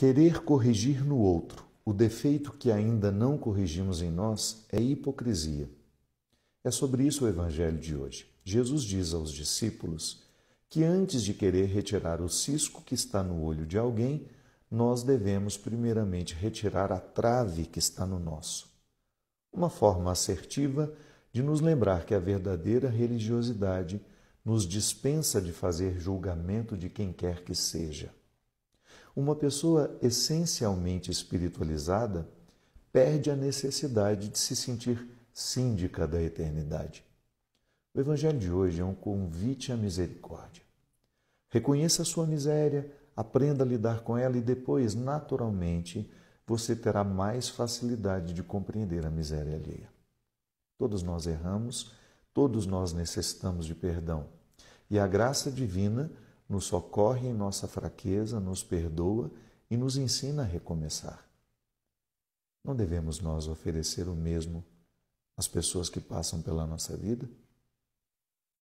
Querer corrigir no outro o defeito que ainda não corrigimos em nós é hipocrisia. É sobre isso o Evangelho de hoje. Jesus diz aos discípulos que antes de querer retirar o cisco que está no olho de alguém, nós devemos primeiramente retirar a trave que está no nosso. Uma forma assertiva de nos lembrar que a verdadeira religiosidade nos dispensa de fazer julgamento de quem quer que seja. Uma pessoa essencialmente espiritualizada perde a necessidade de se sentir síndica da eternidade. O Evangelho de hoje é um convite à misericórdia. Reconheça a sua miséria, aprenda a lidar com ela e depois, naturalmente, você terá mais facilidade de compreender a miséria alheia. Todos nós erramos, todos nós necessitamos de perdão. E a graça divina nos socorre em nossa fraqueza, nos perdoa e nos ensina a recomeçar. Não devemos nós oferecer o mesmo às pessoas que passam pela nossa vida?